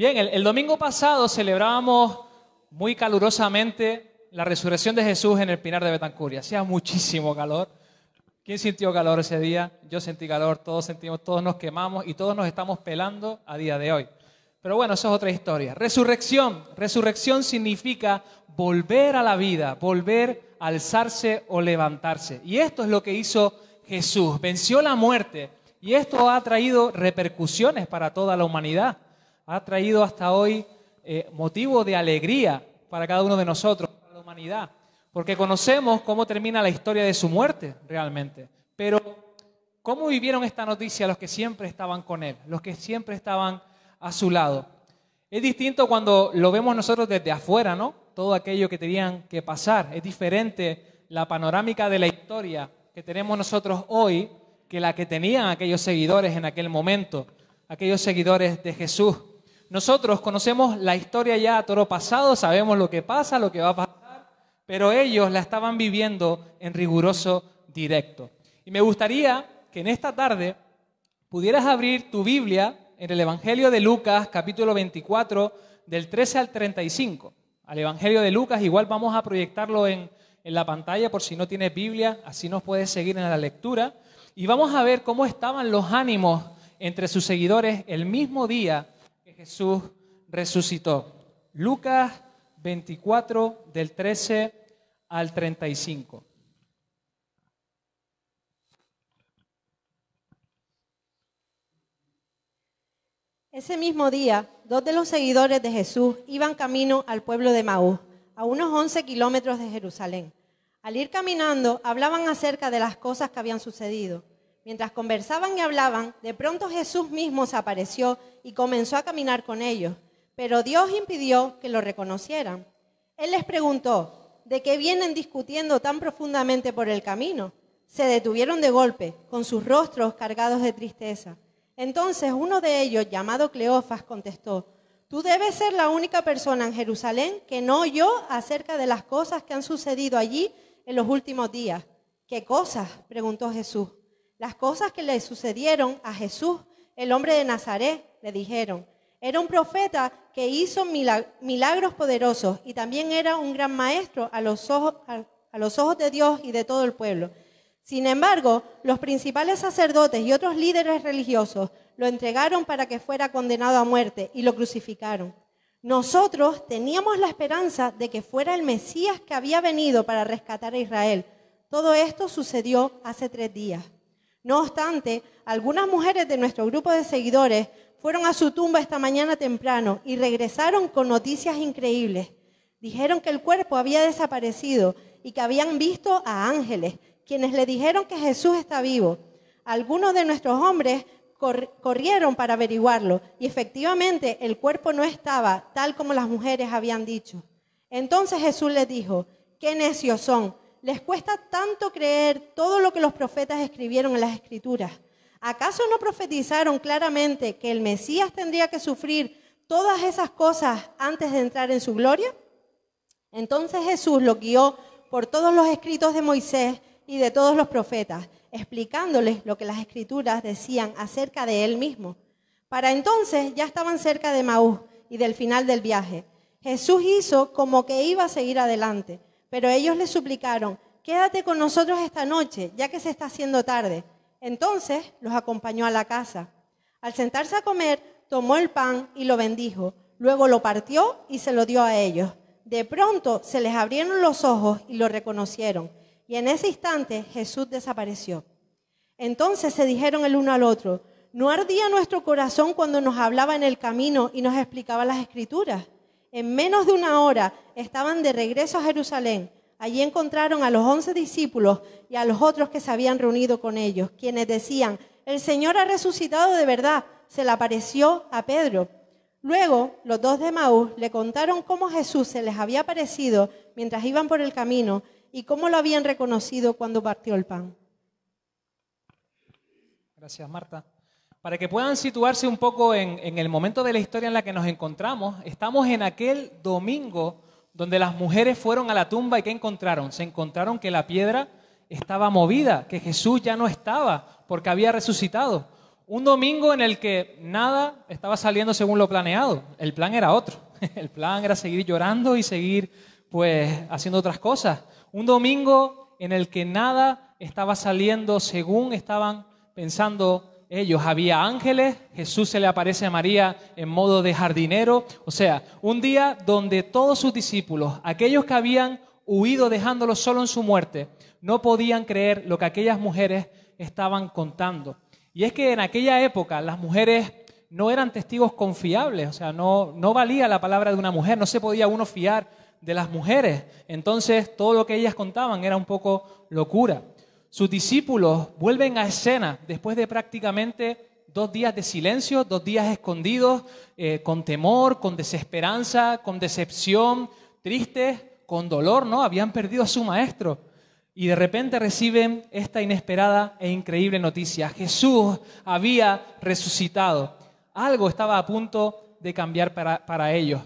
Bien, el, domingo pasado celebrábamos muy calurosamente la resurrección de Jesús en el Pinar de Betancuria. Hacía muchísimo calor. ¿Quién sintió calor ese día? Yo sentí calor, todos sentimos, todos nos quemamos y todos nos estamos pelando a día de hoy. Pero bueno, eso es otra historia. Resurrección. Resurrección significa volver a la vida, volver a alzarse o levantarse. Y esto es lo que hizo Jesús. Venció la muerte. Y esto ha traído repercusiones para toda la humanidad ha traído hasta hoy eh, motivo de alegría para cada uno de nosotros, para la humanidad, porque conocemos cómo termina la historia de su muerte realmente. Pero, ¿cómo vivieron esta noticia los que siempre estaban con él, los que siempre estaban a su lado? Es distinto cuando lo vemos nosotros desde afuera, ¿no? Todo aquello que tenían que pasar. Es diferente la panorámica de la historia que tenemos nosotros hoy que la que tenían aquellos seguidores en aquel momento, aquellos seguidores de Jesús. Nosotros conocemos la historia ya a toro pasado, sabemos lo que pasa, lo que va a pasar, pero ellos la estaban viviendo en riguroso directo. Y me gustaría que en esta tarde pudieras abrir tu Biblia en el Evangelio de Lucas, capítulo 24, del 13 al 35. Al Evangelio de Lucas, igual vamos a proyectarlo en, la pantalla por si no tienes Biblia, así nos puedes seguir en la lectura. Y vamos a ver cómo estaban los ánimos entre sus seguidores el mismo día Jesús resucitó. Lucas 24 del 13 al 35. Ese mismo día, dos de los seguidores de Jesús iban camino al pueblo de maú a unos 11 kilómetros de Jerusalén. Al ir caminando, hablaban acerca de las cosas que habían sucedido. Mientras conversaban y hablaban, de pronto Jesús mismo se apareció y comenzó a caminar con ellos, pero Dios impidió que lo reconocieran. Él les preguntó, ¿de qué vienen discutiendo tan profundamente por el camino? Se detuvieron de golpe, con sus rostros cargados de tristeza. Entonces uno de ellos, llamado Cleofas, contestó, Tú debes ser la única persona en Jerusalén que no oyó acerca de las cosas que han sucedido allí en los últimos días. ¿Qué cosas? preguntó Jesús. Las cosas que le sucedieron a Jesús, el hombre de Nazaret, le dijeron. Era un profeta que hizo milagros poderosos y también era un gran maestro a los ojos, de Dios y de todo el pueblo. Sin embargo, los principales sacerdotes y otros líderes religiosos lo entregaron para que fuera condenado a muerte y lo crucificaron. Nosotros teníamos la esperanza de que fuera el Mesías que había venido para rescatar a Israel. Todo esto sucedió hace tres días. No obstante, algunas mujeres de nuestro grupo de seguidores fueron a su tumba esta mañana temprano y regresaron con noticias increíbles. Dijeron que el cuerpo había desaparecido y que habían visto a ángeles, quienes le dijeron que Jesús está vivo. Algunos de nuestros hombres corrieron para averiguarlo y efectivamente el cuerpo no estaba tal como las mujeres habían dicho. Entonces Jesús les dijo, qué necios son, les cuesta tanto creer todo lo que los profetas escribieron en las escrituras. ¿Acaso no profetizaron claramente que el Mesías tendría que sufrir todas esas cosas antes de entrar en su gloria? Entonces Jesús lo guió por todos los escritos de Moisés y de todos los profetas, explicándoles lo que las escrituras decían acerca de él mismo. Para entonces ya estaban cerca de Maús y del final del viaje. Jesús hizo como que iba a seguir adelante pero ellos le suplicaron, quédate con nosotros esta noche, ya que se está haciendo tarde. Entonces los acompañó a la casa. Al sentarse a comer, tomó el pan y lo bendijo. Luego lo partió y se lo dio a ellos. De pronto se les abrieron los ojos y lo reconocieron. Y en ese instante Jesús desapareció. Entonces se dijeron el uno al otro, ¿no ardía nuestro corazón cuando nos hablaba en el camino y nos explicaba las escrituras? En menos de una hora estaban de regreso a Jerusalén. Allí encontraron a los once discípulos y a los otros que se habían reunido con ellos, quienes decían, el Señor ha resucitado de verdad, se le apareció a Pedro. Luego los dos de Maús le contaron cómo Jesús se les había aparecido mientras iban por el camino y cómo lo habían reconocido cuando partió el pan. Gracias, Marta. Para que puedan situarse un poco en, el momento de la historia en la que nos encontramos, estamos en aquel domingo donde las mujeres fueron a la tumba y ¿qué encontraron? Se encontraron que la piedra estaba movida, que Jesús ya no estaba porque había resucitado. Un domingo en el que nada estaba saliendo según lo planeado. El plan era otro. El plan era seguir llorando y seguir pues haciendo otras cosas. Un domingo en el que nada estaba saliendo según estaban pensando ellos había ángeles, Jesús se le aparece a María en modo de jardinero, o sea, un día donde todos sus discípulos, aquellos que habían huido dejándolo solo en su muerte, no podían creer lo que aquellas mujeres estaban contando. Y es que en aquella época las mujeres no eran testigos confiables, o sea, no, no valía la palabra de una mujer, no se podía uno fiar de las mujeres. Entonces todo lo que ellas contaban era un poco locura. Sus discípulos vuelven a escena después de prácticamente dos días de silencio, dos días escondidos, eh, con temor, con desesperanza, con decepción, tristes, con dolor, ¿no? Habían perdido a su maestro. Y de repente reciben esta inesperada e increíble noticia. Jesús había resucitado. Algo estaba a punto de cambiar para, para ellos.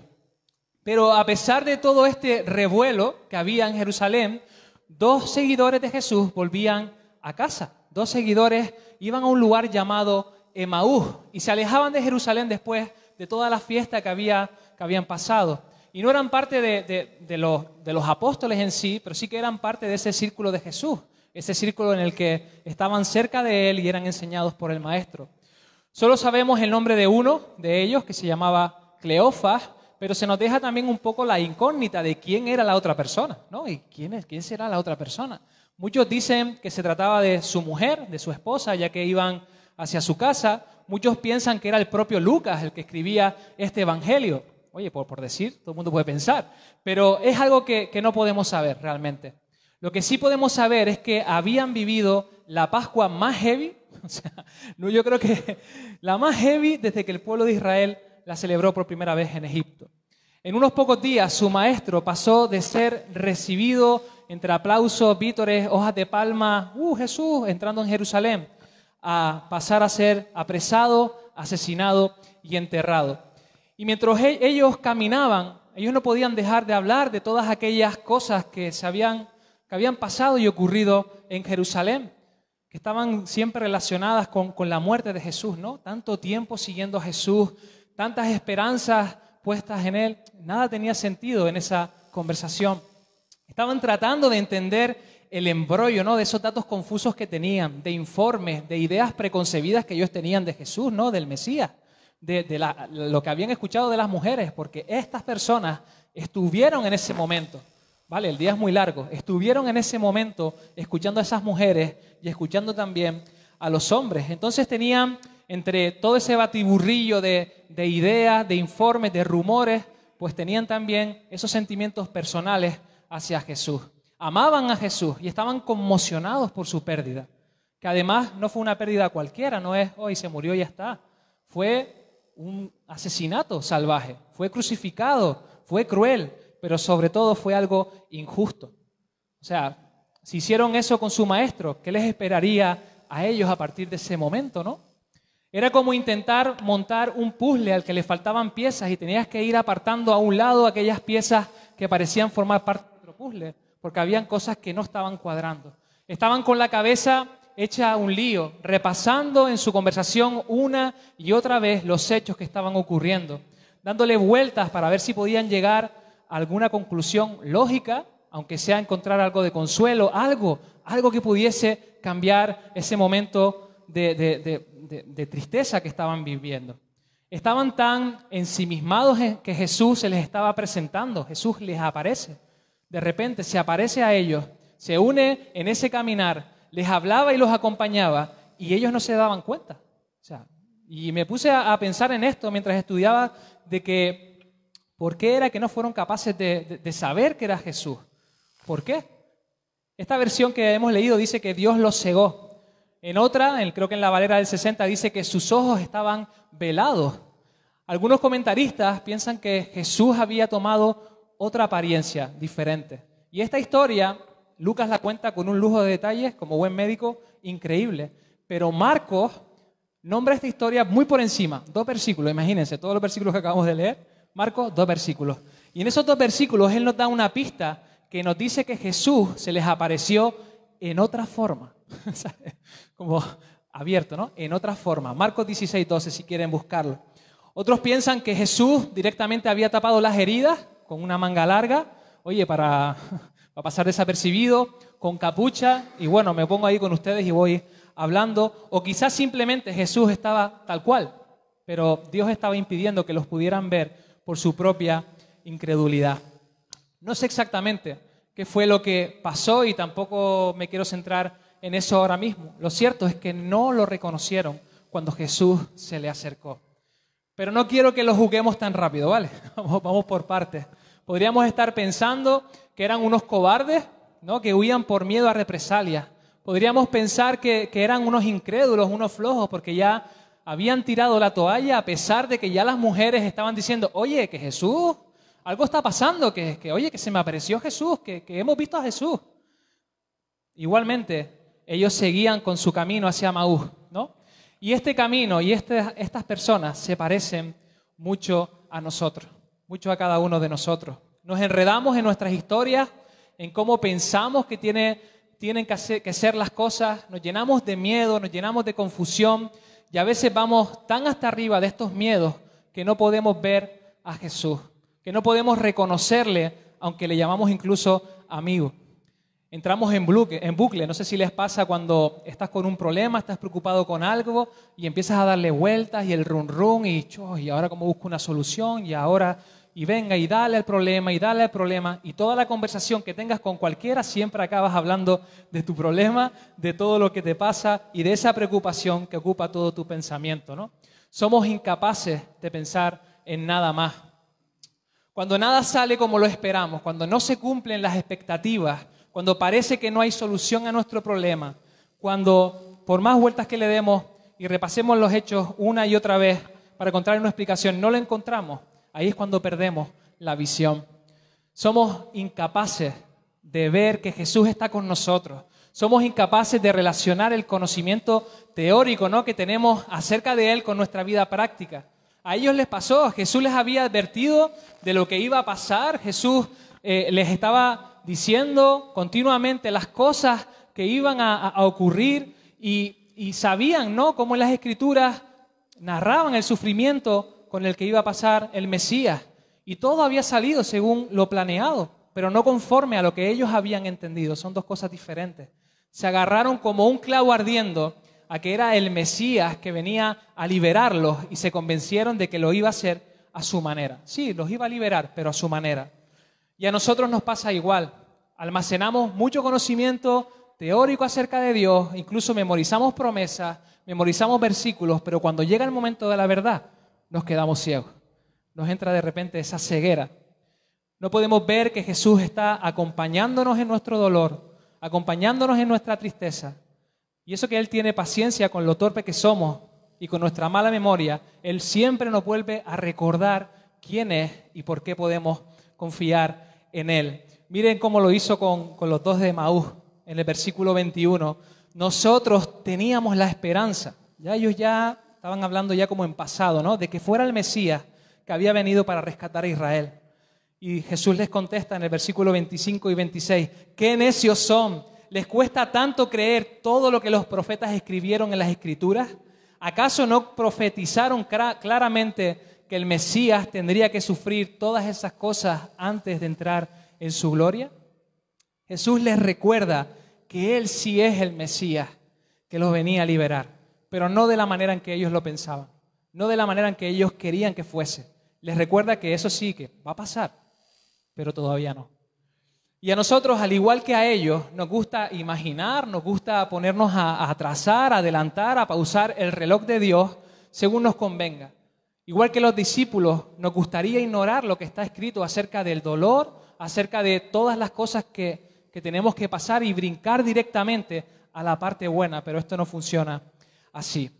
Pero a pesar de todo este revuelo que había en Jerusalén, dos seguidores de Jesús volvían a casa. Dos seguidores iban a un lugar llamado Emaús y se alejaban de Jerusalén después de toda la fiesta que, habían pasado. Y no eran parte de, los, de los apóstoles en sí, pero sí que eran parte de ese círculo de Jesús, ese círculo en el que estaban cerca de él y eran enseñados por el maestro. Solo sabemos el nombre de uno de ellos, que se llamaba Cleofas, pero se nos deja también un poco la incógnita de quién era la otra persona, ¿no? ¿Y quién, es, quién será la otra persona? Muchos dicen que se trataba de su mujer, de su esposa, ya que iban hacia su casa. Muchos piensan que era el propio Lucas el que escribía este evangelio. Oye, por, por decir, todo el mundo puede pensar, pero es algo que, que no podemos saber realmente. Lo que sí podemos saber es que habían vivido la Pascua más heavy, o sea, no, yo creo que la más heavy desde que el pueblo de Israel la celebró por primera vez en Egipto. En unos pocos días su maestro pasó de ser recibido entre aplausos, vítores, hojas de palma, ¡uh, Jesús! entrando en Jerusalén, a pasar a ser apresado, asesinado y enterrado. Y mientras e-, ellos caminaban, ellos no podían dejar de hablar de todas aquellas cosas que, habían, que habían pasado y ocurrido en Jerusalén que estaban siempre relacionadas con, con, la muerte de Jesús, ¿no? Tanto tiempo siguiendo a Jesús, tantas esperanzas puestas en él, nada tenía sentido en esa conversación. Estaban tratando de entender el embrollo, ¿no? De esos datos confusos que tenían, de informes, de ideas preconcebidas que ellos tenían de Jesús, ¿no? Del Mesías, de, la, lo que habían escuchado de las mujeres, porque estas personas estuvieron en ese momento, ¿vale? El día es muy largo, estuvieron en ese momento escuchando a esas mujeres y escuchando también a los hombres. Entonces tenían entre todo ese batiburrillo de, ideas, de informes, de rumores, pues tenían también esos sentimientos personales hacia Jesús. Amaban a Jesús y estaban conmocionados por su pérdida, que además no fue una pérdida cualquiera, no es hoy se murió y ya está. Fue un asesinato salvaje, fue crucificado, fue cruel, pero sobre todo fue algo injusto. O sea, si hicieron eso con su maestro, ¿qué les esperaría a ellos a partir de ese momento, no? Era como intentar montar un puzzle al que le faltaban piezas y tenías que ir apartando a un lado aquellas piezas que parecían formar parte de otro puzzle, porque habían cosas que no estaban cuadrando. Estaban con la cabeza hecha un lío, repasando en su conversación una y otra vez los hechos que estaban ocurriendo, dándole vueltas para ver si podían llegar a alguna conclusión lógica, aunque sea encontrar algo de consuelo, algo, algo que pudiese cambiar ese momento de, de, de, tristeza que estaban viviendo. Estaban tan ensimismados que Jesús se les estaba presentando, Jesús les aparece. De repente se aparece a ellos, se une en ese caminar, les hablaba y los acompañaba y ellos no se daban cuenta. y me puse a, pensar en esto mientras estudiaba de que, ¿por qué era que no fueron capaces de, de saber que era Jesús? ¿Por qué? Esta versión que hemos leído dice que Dios los cegó. En otra, creo que en la Valera del 60, dice que sus ojos estaban velados. Algunos comentaristas piensan que Jesús había tomado otra apariencia diferente. Y esta historia, Lucas la cuenta con un lujo de detalles, como buen médico, increíble. Pero Marcos nombra esta historia muy por encima, dos versículos, imagínense, todos los versículos que acabamos de leer, Marcos, dos versículos. Y en esos dos versículos él nos da una pista que nos dice que Jesús se les apareció en otra forma. como abierto, ¿no? En otra forma. Marcos 16, 12, si quieren buscarlo. Otros piensan que Jesús directamente había tapado las heridas con una manga larga, oye, para, para pasar desapercibido, con capucha, y bueno, me pongo ahí con ustedes y voy hablando. O quizás simplemente Jesús estaba tal cual, pero Dios estaba impidiendo que los pudieran ver por su propia incredulidad. No sé exactamente qué fue lo que pasó y tampoco me quiero centrar en eso ahora mismo. Lo cierto es que no lo reconocieron cuando Jesús se le acercó. Pero no quiero que lo juguemos tan rápido, ¿vale? Vamos, por partes. Podríamos estar pensando que eran unos cobardes, ¿no? Que huían por miedo a represalias. Podríamos pensar que, eran unos incrédulos, unos flojos, porque ya habían tirado la toalla a pesar de que ya las mujeres estaban diciendo, oye, que Jesús, algo está pasando, que, que oye, que se me apareció Jesús, que, que hemos visto a Jesús. Igualmente, ellos seguían con su camino hacia Maús, ¿no? Y este camino y este, estas personas se parecen mucho a nosotros, mucho a cada uno de nosotros. Nos enredamos en nuestras historias, en cómo pensamos que tienen que ser que las cosas, nos llenamos de miedo, nos llenamos de confusión y a veces vamos tan hasta arriba de estos miedos que no podemos ver a Jesús, que no podemos reconocerle, aunque le llamamos incluso amigo. Entramos en bucle, en bucle, no sé si les pasa cuando estás con un problema, estás preocupado con algo y empiezas a darle vueltas y el run run y, y ahora como busco una solución y ahora y venga y dale al problema y dale al problema y toda la conversación que tengas con cualquiera siempre acabas hablando de tu problema, de todo lo que te pasa y de esa preocupación que ocupa todo tu pensamiento, Somos incapaces de pensar en nada más. Cuando nada sale como lo esperamos, cuando no se cumplen las expectativas, cuando parece que no hay solución a nuestro problema, cuando por más vueltas que le demos y repasemos los hechos una y otra vez para encontrar una explicación, no la encontramos, ahí es cuando perdemos la visión. Somos incapaces de ver que Jesús está con nosotros. Somos incapaces de relacionar el conocimiento teórico ¿no? que tenemos acerca de Él con nuestra vida práctica. A ellos les pasó, Jesús les había advertido de lo que iba a pasar, Jesús eh, les estaba diciendo continuamente las cosas que iban a, ocurrir y, sabían, ¿no?, cómo las escrituras narraban el sufrimiento con el que iba a pasar el Mesías. Y todo había salido según lo planeado, pero no conforme a lo que ellos habían entendido. Son dos cosas diferentes. Se agarraron como un clavo ardiendo a que era el Mesías que venía a liberarlos y se convencieron de que lo iba a hacer a su manera. Sí, los iba a liberar, pero a su manera. Y a nosotros nos pasa igual. Almacenamos mucho conocimiento teórico acerca de Dios, incluso memorizamos promesas, memorizamos versículos, pero cuando llega el momento de la verdad, nos quedamos ciegos. Nos entra de repente esa ceguera. No podemos ver que Jesús está acompañándonos en nuestro dolor, acompañándonos en nuestra tristeza. Y eso que Él tiene paciencia con lo torpe que somos y con nuestra mala memoria, Él siempre nos vuelve a recordar quién es y por qué podemos confiar en Él. Miren cómo lo hizo con, los dos de Maú en el versículo 21. Nosotros teníamos la esperanza, ya ellos ya estaban hablando ya como en pasado, ¿no? De que fuera el Mesías que había venido para rescatar a Israel. Y Jesús les contesta en el versículo 25 y 26, qué necios son, les cuesta tanto creer todo lo que los profetas escribieron en las escrituras. ¿Acaso no profetizaron claramente que el Mesías tendría que sufrir todas esas cosas antes de entrar en su gloria? Jesús les recuerda que Él sí es el Mesías que los venía a liberar, pero no de la manera en que ellos lo pensaban, no de la manera en que ellos querían que fuese. Les recuerda que eso sí, que va a pasar, pero todavía no. Y a nosotros, al igual que a ellos, nos gusta imaginar, nos gusta ponernos a, atrasar, a adelantar, a pausar el reloj de Dios según nos convenga. Igual que los discípulos, nos gustaría ignorar lo que está escrito acerca del dolor, acerca de todas las cosas que, que tenemos que pasar y brincar directamente a la parte buena, pero esto no funciona así.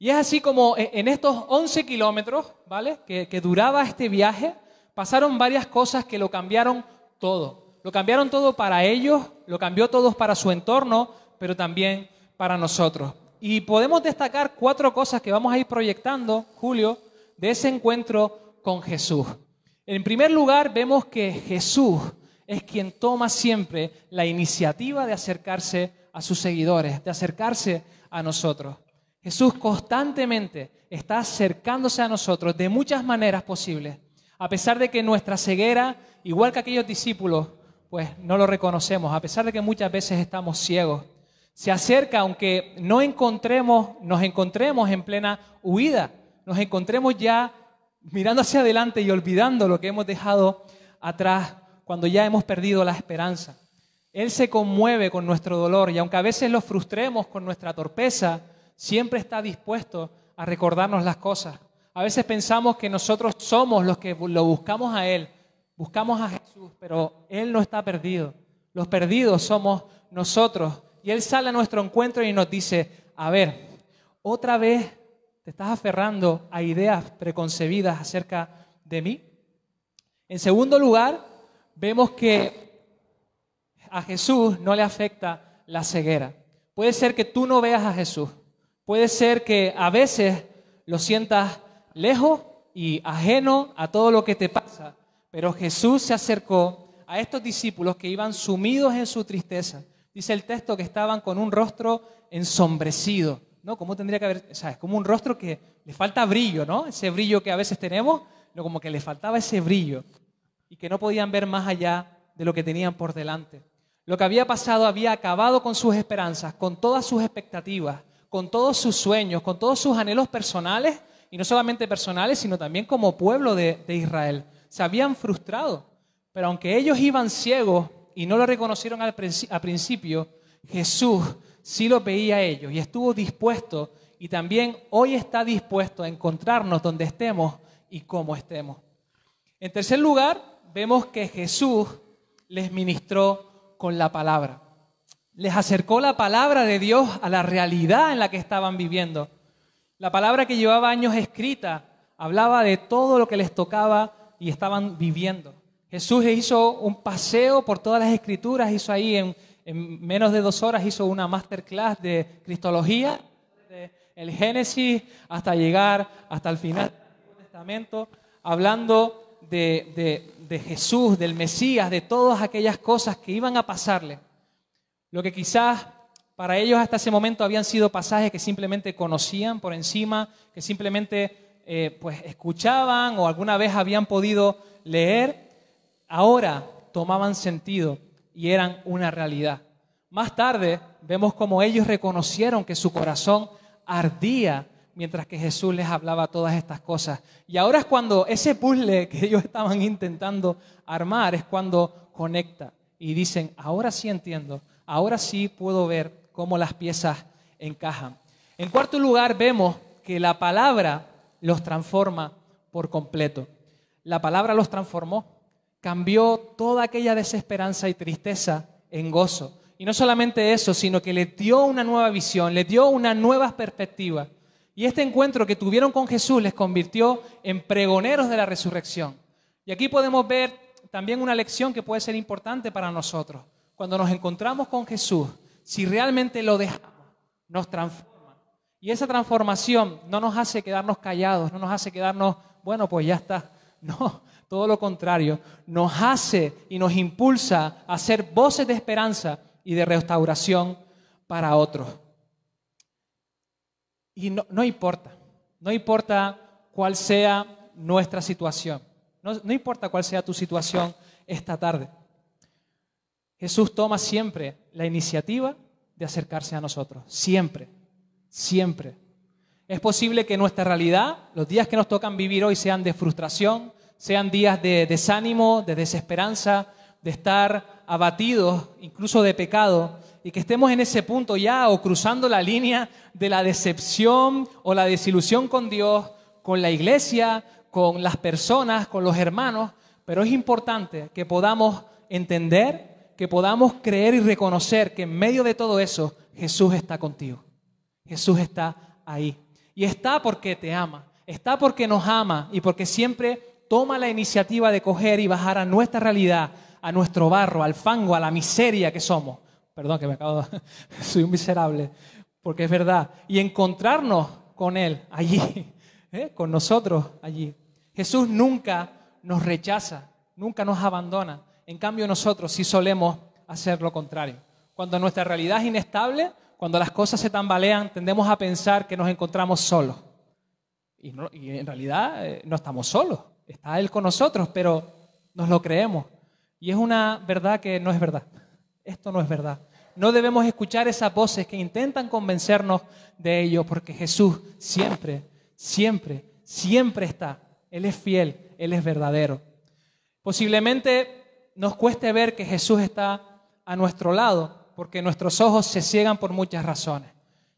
Y es así como e, en estos 11 kilómetros, ¿vale? Que, que, duraba este viaje, pasaron varias cosas que lo cambiaron todo. Lo cambiaron todo para ellos, lo cambió todo para su entorno, pero también para nosotros. Y podemos destacar cuatro cosas que vamos a ir proyectando, Julio, de ese encuentro con Jesús. En primer lugar, vemos que Jesús es quien toma siempre la iniciativa de acercarse a sus seguidores, de acercarse a nosotros. Jesús constantemente está acercándose a nosotros de muchas maneras posibles, a pesar de que nuestra ceguera, igual que aquellos discípulos, pues no lo reconocemos, a pesar de que muchas veces estamos ciegos. Se acerca aunque no encontremos, nos encontremos en plena huida nos encontremos ya mirando hacia adelante y olvidando lo que hemos dejado atrás cuando ya hemos perdido la esperanza. Él se conmueve con nuestro dolor y aunque a veces lo frustremos con nuestra torpeza, siempre está dispuesto a recordarnos las cosas. A veces pensamos que nosotros somos los que lo buscamos a Él, buscamos a Jesús, pero Él no está perdido. Los perdidos somos nosotros. Y Él sale a nuestro encuentro y nos dice, a ver, otra vez ¿Te estás aferrando a ideas preconcebidas acerca de mí? En segundo lugar, vemos que a Jesús no le afecta la ceguera. Puede ser que tú no veas a Jesús. Puede ser que a veces lo sientas lejos y ajeno a todo lo que te pasa. Pero Jesús se acercó a estos discípulos que iban sumidos en su tristeza. Dice el texto que estaban con un rostro ensombrecido. ¿no? Como tendría que haber, sabes como un rostro que le falta brillo, ¿no? Ese brillo que a veces tenemos, no, como que le faltaba ese brillo y que no podían ver más allá de lo que tenían por delante. Lo que había pasado había acabado con sus esperanzas, con todas sus expectativas, con todos sus sueños, con todos sus anhelos personales, y no solamente personales, sino también como pueblo de, de Israel. Se habían frustrado, pero aunque ellos iban ciegos y no lo reconocieron al principio, Jesús sí lo veía a ellos y estuvo dispuesto y también hoy está dispuesto a encontrarnos donde estemos y cómo estemos. En tercer lugar, vemos que Jesús les ministró con la palabra. Les acercó la palabra de Dios a la realidad en la que estaban viviendo. La palabra que llevaba años escrita hablaba de todo lo que les tocaba y estaban viviendo. Jesús hizo un paseo por todas las escrituras, hizo ahí en en menos de dos horas hizo una masterclass de cristología, desde el Génesis hasta llegar hasta el final del Testamento, hablando de, Jesús, del Mesías, de todas aquellas cosas que iban a pasarle. Lo que quizás para ellos hasta ese momento habían sido pasajes que simplemente conocían por encima, que simplemente eh, pues escuchaban o alguna vez habían podido leer, ahora tomaban sentido y eran una realidad. Más tarde vemos como ellos reconocieron que su corazón ardía mientras que Jesús les hablaba todas estas cosas. Y ahora es cuando ese puzzle que ellos estaban intentando armar es cuando conecta y dicen, ahora sí entiendo, ahora sí puedo ver cómo las piezas encajan. En cuarto lugar, vemos que la palabra los transforma por completo. La palabra los transformó cambió toda aquella desesperanza y tristeza en gozo. Y no solamente eso, sino que le dio una nueva visión, le dio una nueva perspectiva. Y este encuentro que tuvieron con Jesús les convirtió en pregoneros de la resurrección. Y aquí podemos ver también una lección que puede ser importante para nosotros. Cuando nos encontramos con Jesús, si realmente lo dejamos, nos transforma. Y esa transformación no nos hace quedarnos callados, no nos hace quedarnos, bueno, pues ya está. No, todo lo contrario, nos hace y nos impulsa a ser voces de esperanza y de restauración para otros. Y no, importa, no importa cuál sea nuestra situación, no importa cuál sea tu situación esta tarde. Jesús toma siempre la iniciativa de acercarse a nosotros, siempre, siempre. Es posible que nuestra realidad, los días que nos tocan vivir hoy, sean de frustración, sean días de desánimo, de desesperanza, de estar abatidos, incluso de pecado, y que estemos en ese punto ya o cruzando la línea de la decepción o la desilusión con Dios, con la iglesia, con las personas, con los hermanos, pero es importante que podamos entender, que podamos creer y reconocer que en medio de todo eso Jesús está contigo, Jesús está ahí. Y está porque te ama, está porque nos ama y porque siempre toma la iniciativa de coger y bajar a nuestra realidad, a nuestro barro, al fango, a la miseria que somos. Perdón que me acabo Soy un miserable, porque es verdad. Y encontrarnos con Él allí, ¿eh? con nosotros allí. Jesús nunca nos rechaza, nunca nos abandona. En cambio nosotros sí solemos hacer lo contrario. Cuando nuestra realidad es inestable, cuando las cosas se tambalean, tendemos a pensar que nos encontramos solos. Y, en realidad eh, no estamos solos, está Él con nosotros, pero nos lo creemos. Y es una verdad que no es verdad. Esto no es verdad. No debemos escuchar esas voces que intentan convencernos de ello, porque Jesús siempre, siempre, siempre está. Él es fiel, Él es verdadero. Posiblemente nos cueste ver que Jesús está a nuestro lado, porque nuestros ojos se ciegan por muchas razones.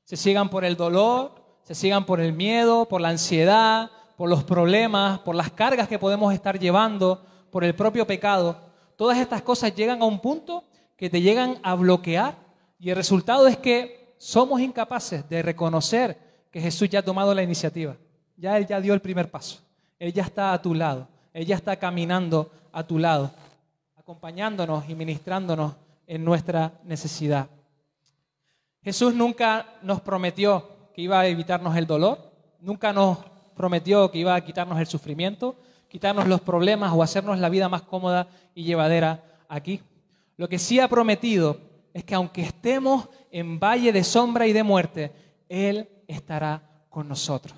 Se ciegan por el dolor, se ciegan por el miedo, por la ansiedad, por los problemas, por las cargas que podemos estar llevando, por el propio pecado. Todas estas cosas llegan a un punto que te llegan a bloquear y el resultado es que somos incapaces de reconocer que Jesús ya ha tomado la iniciativa. Ya Él ya dio el primer paso. Él ya está a tu lado. Él ya está caminando a tu lado, acompañándonos y ministrándonos en nuestra necesidad. Jesús nunca nos prometió que iba a evitarnos el dolor, nunca nos prometió que iba a quitarnos el sufrimiento, quitarnos los problemas o hacernos la vida más cómoda y llevadera aquí. Lo que sí ha prometido es que aunque estemos en valle de sombra y de muerte, Él estará con nosotros.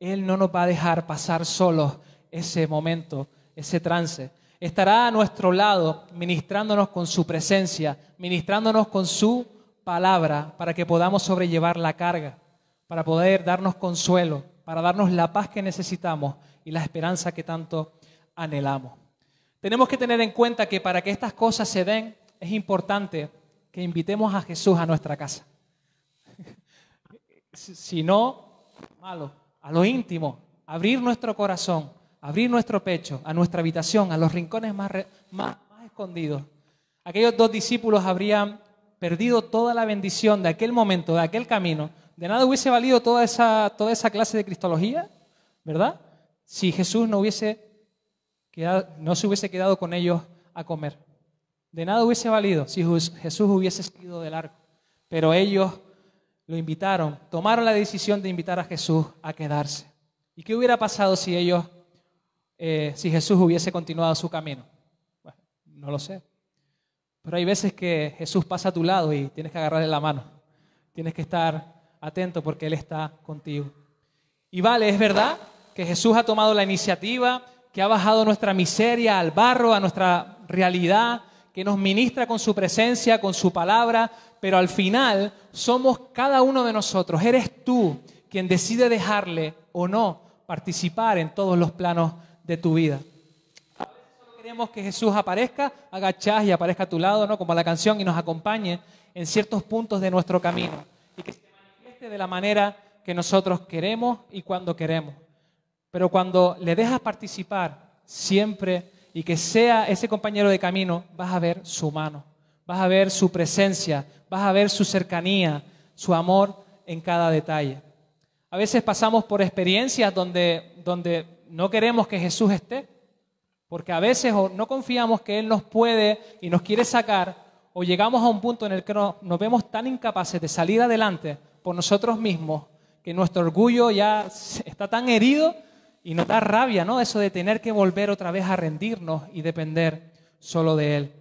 Él no nos va a dejar pasar solos ese momento, ese trance estará a nuestro lado, ministrándonos con su presencia, ministrándonos con su palabra, para que podamos sobrellevar la carga, para poder darnos consuelo, para darnos la paz que necesitamos y la esperanza que tanto anhelamos. Tenemos que tener en cuenta que para que estas cosas se den, es importante que invitemos a Jesús a nuestra casa. si no, malo, a lo íntimo, abrir nuestro corazón, abrir nuestro pecho, a nuestra habitación, a los rincones más, más, escondidos. Aquellos dos discípulos habrían perdido toda la bendición de aquel momento, de aquel camino. De nada hubiese valido toda esa, toda esa clase de cristología, ¿verdad? Si Jesús no, hubiese no se hubiese quedado con ellos a comer. De nada hubiese valido si Jesús hubiese salido del arco. Pero ellos lo invitaron, tomaron la decisión de invitar a Jesús a quedarse. ¿Y qué hubiera pasado si ellos eh, si Jesús hubiese continuado su camino? no lo sé. Pero hay veces que Jesús pasa a tu lado y tienes que agarrarle la mano. Tienes que estar atento porque Él está contigo. Y vale, es verdad que Jesús ha tomado la iniciativa, que ha bajado nuestra miseria al barro, a nuestra realidad, que nos ministra con su presencia, con su palabra, pero al final somos cada uno de nosotros. Eres tú quien decide dejarle o no participar en todos los planos de tu vida. A veces solo queremos que Jesús aparezca, haga y aparezca a tu lado, ¿no? Como la canción, y nos acompañe en ciertos puntos de nuestro camino. Y que se manifieste de la manera que nosotros queremos y cuando queremos. Pero cuando le dejas participar siempre y que sea ese compañero de camino, vas a ver su mano, vas a ver su presencia, vas a ver su cercanía, su amor en cada detalle. A veces pasamos por experiencias donde, donde no queremos que Jesús esté, porque a veces no confiamos que Él nos puede y nos quiere sacar, o llegamos a un punto en el que nos, vemos tan incapaces de salir adelante por nosotros mismos, que nuestro orgullo ya está tan herido y nos da rabia, ¿no? Eso de tener que volver otra vez a rendirnos y depender solo de Él.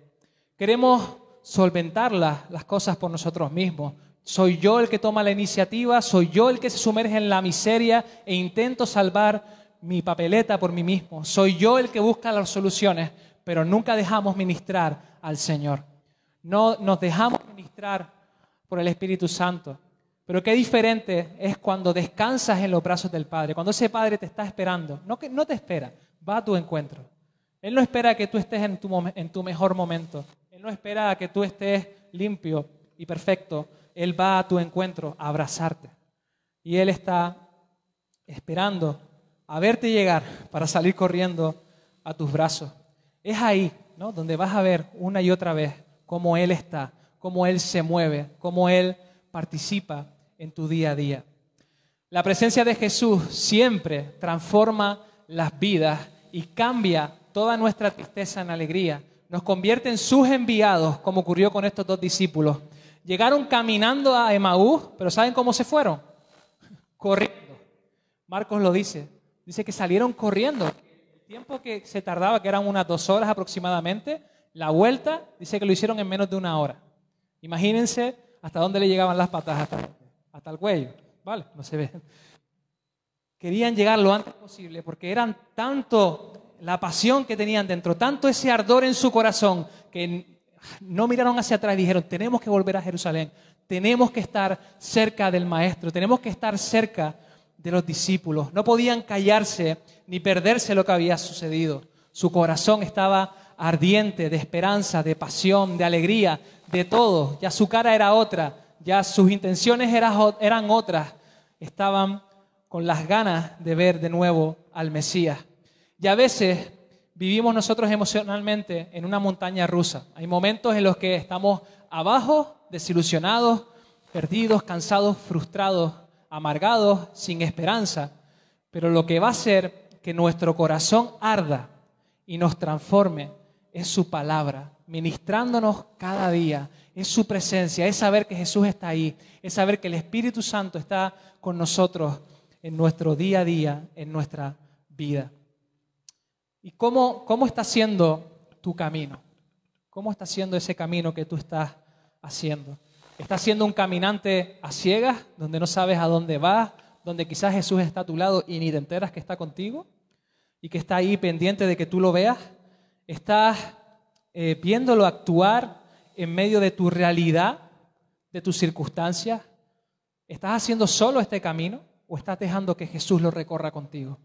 Queremos solventar las cosas por nosotros mismos. Soy yo el que toma la iniciativa, soy yo el que se sumerge en la miseria e intento salvar mi papeleta por mí mismo. Soy yo el que busca las soluciones, pero nunca dejamos ministrar al Señor. No nos dejamos ministrar por el Espíritu Santo. Pero qué diferente es cuando descansas en los brazos del Padre, cuando ese Padre te está esperando. No, que, no te espera, va a tu encuentro. Él no espera que tú estés en tu, en tu mejor momento. Él no espera que tú estés limpio y perfecto. Él va a tu encuentro a abrazarte. Y Él está esperando a verte llegar para salir corriendo a tus brazos. Es ahí, Donde vas a ver una y otra vez cómo Él está, cómo Él se mueve, cómo Él participa en tu día a día. La presencia de Jesús siempre transforma las vidas y cambia toda nuestra tristeza en alegría. Nos convierte en sus enviados, como ocurrió con estos dos discípulos. Llegaron caminando a Emaús, pero ¿saben cómo se fueron? Corriendo. Marcos lo dice, dice que salieron corriendo. El tiempo que se tardaba, que eran unas dos horas aproximadamente, la vuelta dice que lo hicieron en menos de una hora. Imagínense hasta dónde le llegaban las patas, hasta, el cuello. Vale, no se ve. Querían llegar lo antes posible porque eran tanto la pasión que tenían dentro, tanto ese ardor en su corazón, que no miraron hacia atrás y dijeron, tenemos que volver a Jerusalén, tenemos que estar cerca del Maestro, tenemos que estar cerca de los discípulos. No podían callarse ni perderse lo que había sucedido. Su corazón estaba ardiente de esperanza, de pasión, de alegría, de todo. Ya su cara era otra, ya sus intenciones eran otras. Estaban con las ganas de ver de nuevo al Mesías. Y a veces vivimos nosotros emocionalmente en una montaña rusa. Hay momentos en los que estamos abajo, desilusionados, perdidos, cansados, frustrados, amargados, sin esperanza, pero lo que va a hacer que nuestro corazón arda y nos transforme es su palabra, ministrándonos cada día, es su presencia, es saber que Jesús está ahí, es saber que el Espíritu Santo está con nosotros en nuestro día a día, en nuestra vida. ¿Y cómo, cómo está siendo tu camino? ¿Cómo está siendo ese camino que tú estás haciendo? Estás siendo un caminante a ciegas, donde no sabes a dónde vas, donde quizás Jesús está a tu lado y ni te enteras que está contigo y que está ahí pendiente de que tú lo veas. Estás eh, viéndolo actuar en medio de tu realidad, de tus circunstancias. ¿Estás haciendo solo este camino o estás dejando que Jesús lo recorra contigo?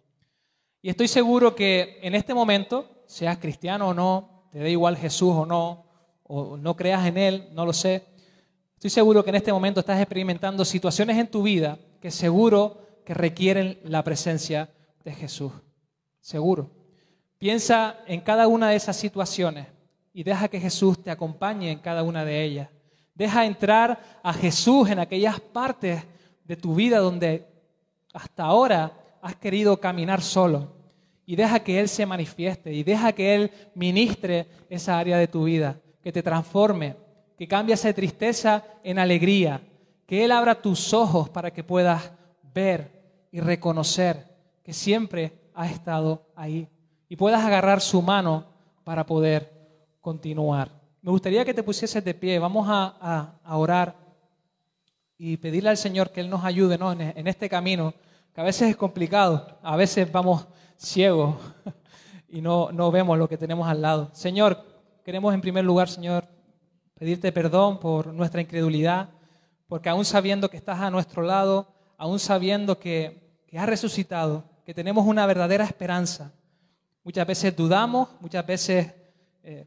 Y estoy seguro que en este momento, seas cristiano o no, te da igual Jesús o no, o no creas en Él, no lo sé, Estoy seguro que en este momento estás experimentando situaciones en tu vida que seguro que requieren la presencia de Jesús. Seguro. Piensa en cada una de esas situaciones y deja que Jesús te acompañe en cada una de ellas. Deja entrar a Jesús en aquellas partes de tu vida donde hasta ahora has querido caminar solo. Y deja que Él se manifieste y deja que Él ministre esa área de tu vida, que te transforme, que cambias de tristeza en alegría, que Él abra tus ojos para que puedas ver y reconocer que siempre ha estado ahí y puedas agarrar su mano para poder continuar. Me gustaría que te pusieses de pie, vamos a, orar y pedirle al Señor que Él nos ayude en, en este camino, que a veces es complicado, a veces vamos ciegos y no, no vemos lo que tenemos al lado. Señor, queremos en primer lugar, Señor, pedirte perdón por nuestra incredulidad, porque aún sabiendo que estás a nuestro lado, aún sabiendo que, que has resucitado, que tenemos una verdadera esperanza, muchas veces dudamos, muchas veces eh,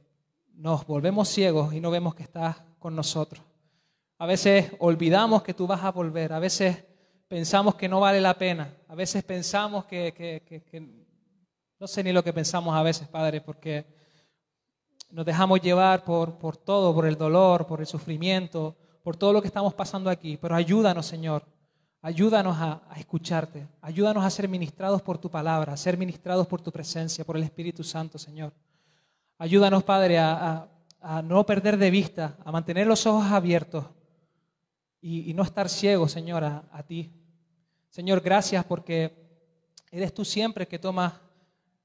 nos volvemos ciegos y no vemos que estás con nosotros. A veces olvidamos que tú vas a volver, a veces pensamos que no vale la pena, a veces pensamos que no sé ni lo que pensamos a veces, Padre, porque nos dejamos llevar por, todo, por el dolor, por el sufrimiento, por todo lo que estamos pasando aquí. Pero ayúdanos, Señor. Ayúdanos a, escucharte. Ayúdanos a ser ministrados por tu palabra, a ser ministrados por tu presencia, por el Espíritu Santo, Señor. Ayúdanos, Padre, a, no perder de vista, a mantener los ojos abiertos y, y no estar ciegos, Señor, a, ti. Señor, gracias porque eres tú siempre que tomas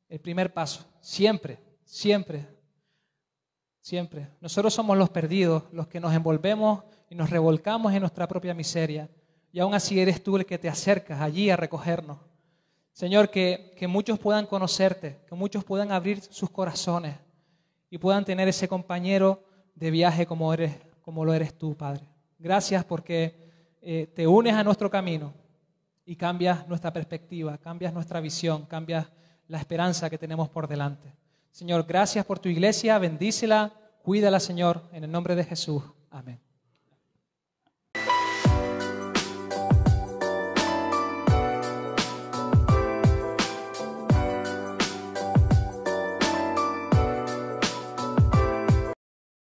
el primer paso. Siempre, siempre. Siempre. Nosotros somos los perdidos, los que nos envolvemos y nos revolcamos en nuestra propia miseria. Y aún así eres tú el que te acercas allí a recogernos. Señor, que, muchos puedan conocerte, que muchos puedan abrir sus corazones y puedan tener ese compañero de viaje como, eres, como lo eres tú, Padre. Gracias porque eh, te unes a nuestro camino y cambias nuestra perspectiva, cambias nuestra visión, cambias la esperanza que tenemos por delante. Señor, gracias por tu iglesia, bendícela, cuídala, Señor, en el nombre de Jesús. Amén.